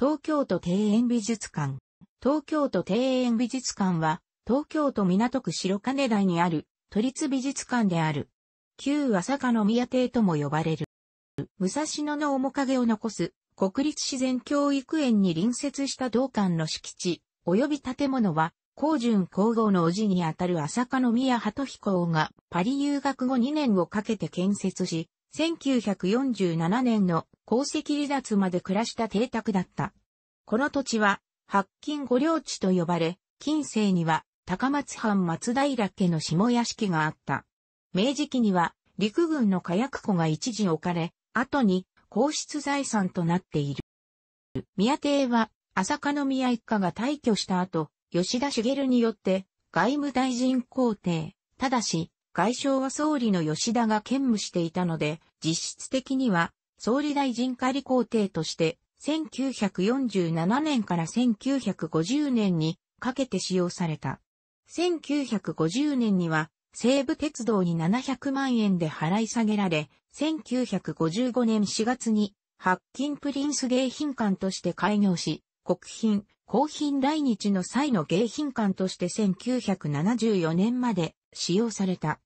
東京都庭園美術館。東京都庭園美術館は、東京都港区白金台にある都立美術館である。旧朝香の宮邸とも呼ばれる。武蔵野の面影を残す国立自然教育園に隣接した道館の敷地、及び建物は、高順皇后のおじにあたる朝香宮鳩彦王がパリ留学後2年をかけて建設し、1947年の鉱石離脱まで暮らした邸宅だった。この土地は、白金御領地と呼ばれ、近世には高松藩松平家の下屋敷があった。明治期には陸軍の火薬庫が一時置かれ、後に皇室財産となっている。宮邸は朝香宮一家が退去した後、吉田茂によって外務大臣皇帝、ただし外相は総理の吉田が兼務していたので、実質的には総理大臣仮皇帝として、1947年から1950年にかけて使用された。1950年には西武鉄道に700万円で払い下げられ、1955年4月に白金プリンス迎賓館として開業し、国賓、公賓来日の際の迎賓館として1974年まで使用された。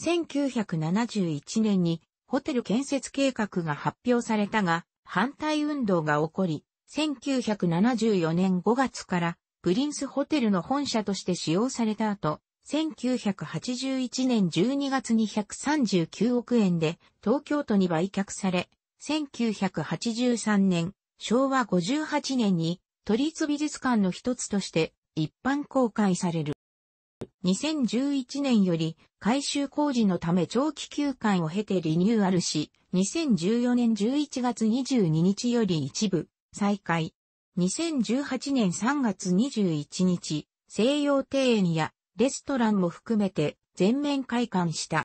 1971年にホテル建設計画が発表されたが、反対運動が起こり、1974年5月からプリンスホテルの本社として使用された後、1981年12月に139億円で東京都に売却され、1983年、昭和58年に都立美術館の一つとして一般公開される。2011年より改修工事のため長期休館を経てリニューアルし、2014年11月22日より一部再開。2018年3月21日、西洋庭園やレストランも含めて全面開館した。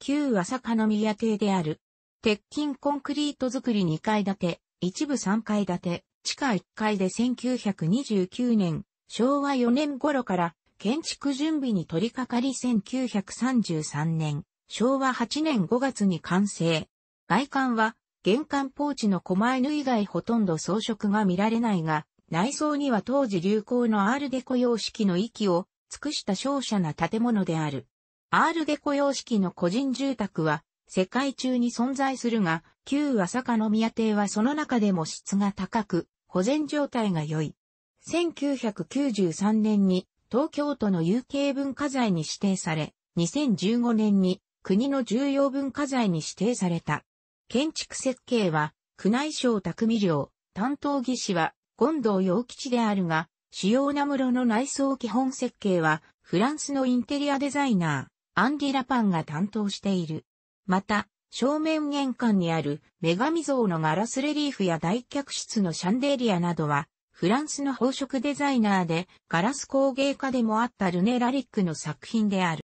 旧朝香宮邸である。鉄筋コンクリート造り2階建て、一部3階建て、地下1階で1929年、昭和4年頃から建築準備に取り掛かり1933年、昭和8年5月に完成。外観は、玄関ポーチの狛犬以外ほとんど装飾が見られないが、内装には当時流行のアールデコ様式の域を尽くした商社な建物である。アールデコ様式の個人住宅は、世界中に存在するが、旧朝霞宮邸はその中でも質が高く、保全状態が良い。1993年に東京都の有形文化財に指定され、2015年に国の重要文化財に指定された。建築設計は、宮内省匠寮、担当技師は、近藤洋吉であるが、主要な室の内装基本設計は、フランスのインテリアデザイナー、アンディ・ラパンが担当している。また、正面玄関にある女神像のガラスレリーフや大客室のシャンデリアなどは、フランスの宝飾デザイナーでガラス工芸家でもあったルネ・ラリックの作品である。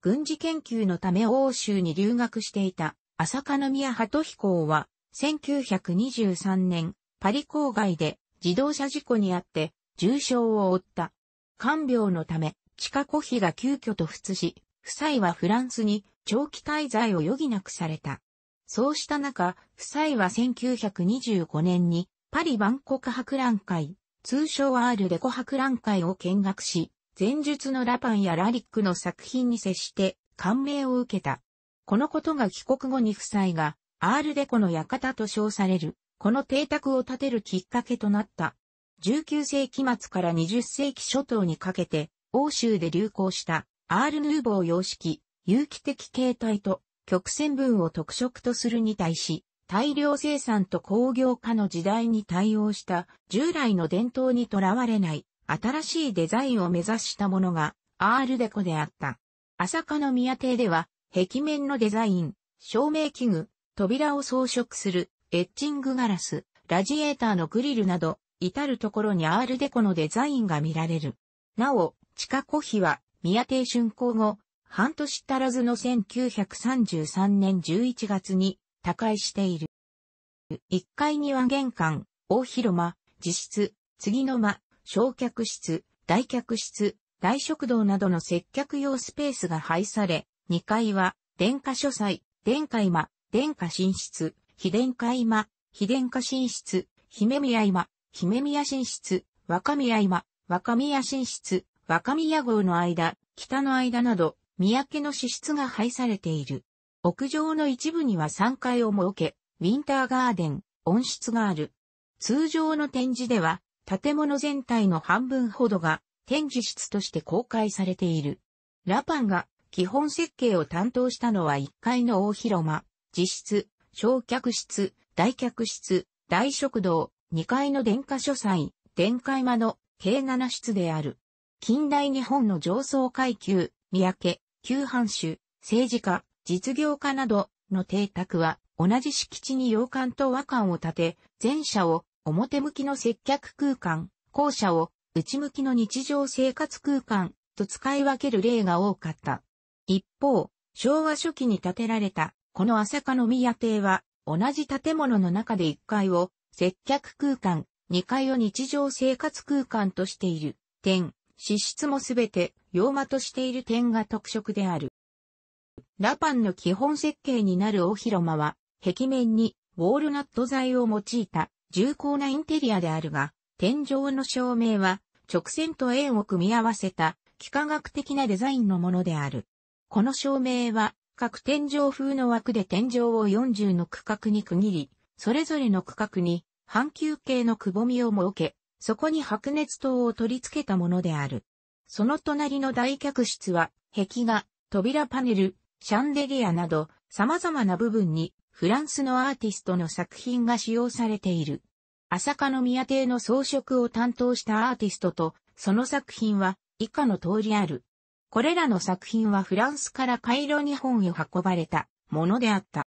軍事研究のため欧州に留学していた浅香宮鳩彦は1923年パリ郊外で自動車事故にあって重傷を負った。看病のため地下コヒが急遽と付し、夫妻はフランスに長期滞在を余儀なくされた。そうした中、夫妻は1925年にパリ万国博覧会、通称アールデコ博覧会を見学し、前述のラパンやラリックの作品に接して感銘を受けた。このことが帰国後に夫妻が、アールデコの館と称される、この邸宅を建てるきっかけとなった。19世紀末から20世紀初頭にかけて、欧州で流行したアール・ヌーボー様式、有機的形態と曲線文を特色とするに対し、大量生産と工業化の時代に対応した従来の伝統にとらわれない新しいデザインを目指したものがアールデコであった。朝霞の宮邸では壁面のデザイン、照明器具、扉を装飾するエッチングガラス、ラジエーターのグリルなど至るところにアールデコのデザインが見られる。なお、地下古碑は宮邸竣工後、半年足らずの1933年11月に他界している。1階には玄関、大広間、自室、次の間、焼却室、大客室、大食堂などの接客用スペースが配され、2階は、殿下書斎、殿下居間、殿下寝室、非殿下居間、非殿下寝室、姫宮居間、姫宮寝室、若宮居間、若宮寝室、若宮号の間、北の間など、三宅の支出が配されている。屋上の一部には3階を設け、ウィンターガーデン、温室がある。通常の展示では、建物全体の半分ほどが展示室として公開されている。ラパンが基本設計を担当したのは1階の大広間、自室、焼却室、大客室、大食堂、2階の電化書斎、電化間の計7室である。近代日本の上層階級、三宅、旧藩主、政治家、実業家などの邸宅は同じ敷地に洋館と和館を建て、前者を表向きの接客空間、後者を内向きの日常生活空間と使い分ける例が多かった。一方、昭和初期に建てられたこの朝香宮邸は同じ建物の中で1階を接客空間、2階を日常生活空間としている点、支出もすべて洋間としている点が特色である。ラパンの基本設計になる大広間は、壁面にウォールナット材を用いた重厚なインテリアであるが、天井の照明は直線と円を組み合わせた幾何学的なデザインのものである。この照明は各天井風の枠で天井を40の区画に区切り、それぞれの区画に半球形のくぼみを設け、そこに白熱灯を取り付けたものである。その隣の大客室は、壁画、扉パネル、シャンデリアなど様々な部分にフランスのアーティストの作品が使用されている。朝霞宮邸の装飾を担当したアーティストとその作品は以下の通りある。これらの作品はフランスからカイロ日本へ運ばれたものであった。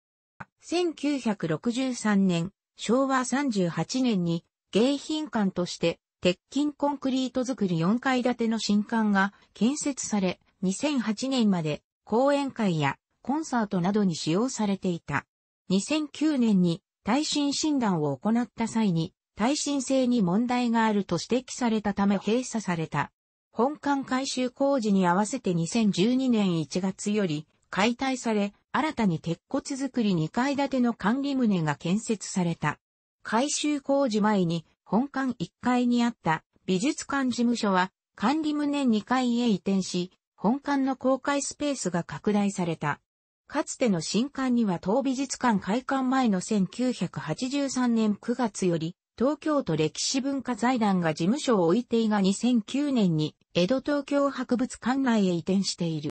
1963年、昭和38年に迎賓館として鉄筋コンクリート作り4階建ての新館が建設され、2008年まで講演会やコンサートなどに使用されていた。2009年に耐震診断を行った際に耐震性に問題があると指摘されたため閉鎖された。本館改修工事に合わせて2012年1月より解体され、新たに鉄骨造り2階建ての管理棟が建設された。改修工事前に本館1階にあった美術館事務所は管理棟2階へ移転し、本館の公開スペースが拡大された。かつての新館には当美術館開館前の1983年9月より、東京都歴史文化財団が事務所を置いていが2009年に、江戸東京博物館内へ移転している。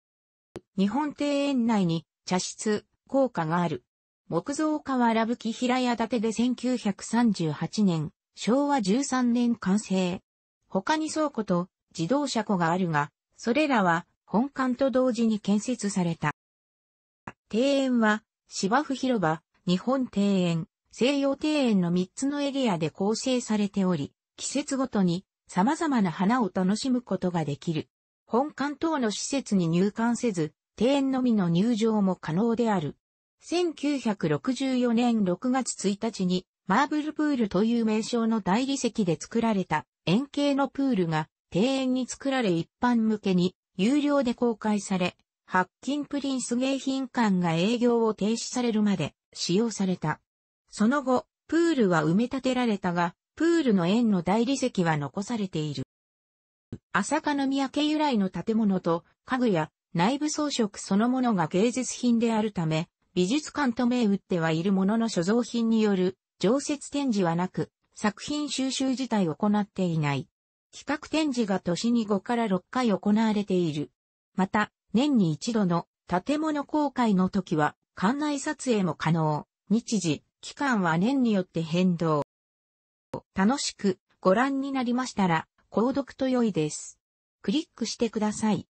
日本庭園内に茶室、効果がある。木造瓦吹平屋建てで1938年、昭和13年完成。他に倉庫と自動車庫があるが、それらは本館と同時に建設された。庭園は、芝生広場、日本庭園、西洋庭園の3つのエリアで構成されており、季節ごとに様々な花を楽しむことができる。本館等の施設に入館せず、庭園のみの入場も可能である。1964年6月1日に、マーブルプールという名称の大理石で作られた円形のプールが庭園に作られ一般向けに有料で公開され、ハッキンプリンス迎賓館が営業を停止されるまで使用された。その後、プールは埋め立てられたが、プールの園の大理石は残されている。朝香宮家由来の建物と家具や内部装飾そのものが芸術品であるため、美術館と銘打ってはいるものの所蔵品による常設展示はなく、作品収集自体を行っていない。企画展示が年に5から6回行われている。また、年に一度の建物公開の時は、館内撮影も可能。日時、期間は年によって変動。楽しくご覧になりましたら、購読と良いです。クリックしてください。